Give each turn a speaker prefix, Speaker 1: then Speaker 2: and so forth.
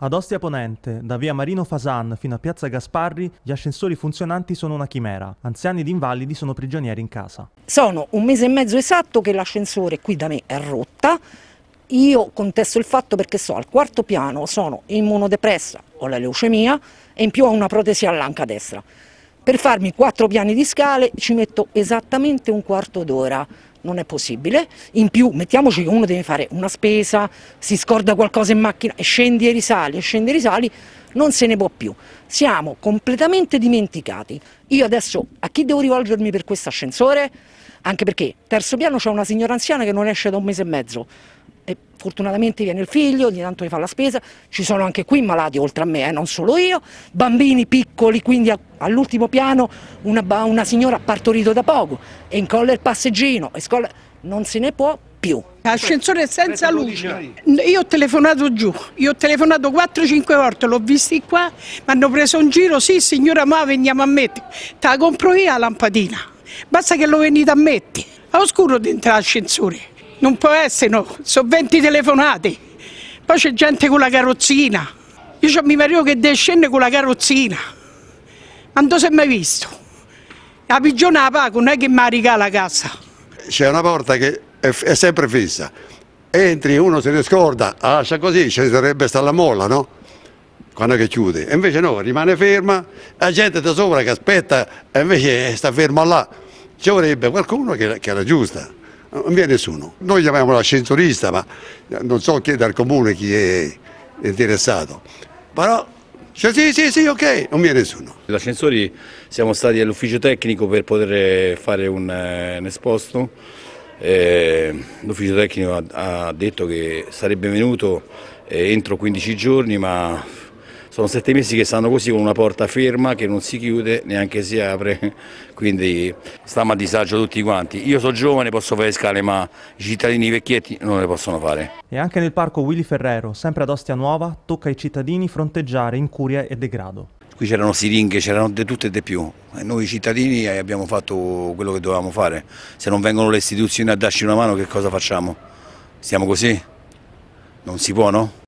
Speaker 1: Ad Ostia Ponente, da via Marino Fasan fino a piazza Gasparri, gli ascensori funzionanti sono una chimera. Anziani ed invalidi sono prigionieri in casa.
Speaker 2: Sono un mese e mezzo esatto che l'ascensore qui da me è rotta. Io contesto il fatto perché so, al quarto piano sono immunodepressa, ho la leucemia e in più ho una protesi all'anca destra. Per farmi quattro piani di scale ci metto esattamente un quarto d'ora. Non è possibile. In più, mettiamoci che uno deve fare una spesa, si scorda qualcosa in macchina e scendi e risali, e scendi e risali, non se ne può più. Siamo completamente dimenticati. Io adesso a chi devo rivolgermi per questo ascensore? Anche perché terzo piano c'è una signora anziana che non esce da un mese e mezzo e fortunatamente viene il figlio, ogni tanto gli fa la spesa, ci sono anche qui malati oltre a me, eh, non solo io, bambini piccoli, quindi all'ultimo piano una, una, signora ha partorito da poco e incolla il passeggino, scolla... non se ne può più.
Speaker 3: Ascensore senza luce. Io ho telefonato giù, io ho telefonato 4-5 volte, l'ho visti qua, mi hanno preso un giro, sì signora ma veniamo a mettere, te la compro io la lampadina, basta che lo venite a mettere, a oscuro dentro l'ascensore. Non può essere, no. Sono 20 telefonate. Poi c'è gente con la carrozzina. Io ho mio marito che deve scendere con la carrozzina. Ma non si è mai visto. La pigione la pago, non è che mi regala la cassa.
Speaker 4: C'è una porta che è, è, sempre fissa. Entri, uno se ne scorda, lascia così, ci sarebbe stata la molla, no? Quando che chiude. E invece no, rimane ferma, la gente da sopra che aspetta, e invece sta ferma là. Ci vorrebbe qualcuno che, che era giusta non viene nessuno. Noi chiamiamo l'ascensorista, ma non so chi è dal comune chi è interessato.
Speaker 5: Però cioè, sì, sì, sì, ok, non viene nessuno. Gli ascensori siamo stati all'ufficio tecnico per poter fare un, eh, un esposto. Eh, l'ufficio tecnico ha, ha, detto che sarebbe venuto eh, entro 15 giorni, ma sono sette mesi che stanno così con una porta ferma che non si chiude neanche si apre, quindi stiamo a disagio tutti quanti. Io sono giovane, posso fare scale, ma i cittadini vecchietti non le possono fare.
Speaker 1: E anche nel parco Willy Ferrero, sempre ad Ostia Nuova, tocca ai cittadini fronteggiare incuria e degrado.
Speaker 5: Qui c'erano siringhe, c'erano di tutto e di più. Noi cittadini eh, abbiamo fatto quello che dovevamo fare. Se non vengono le istituzioni a darci una mano, che cosa facciamo? Stiamo così? Non si può, no?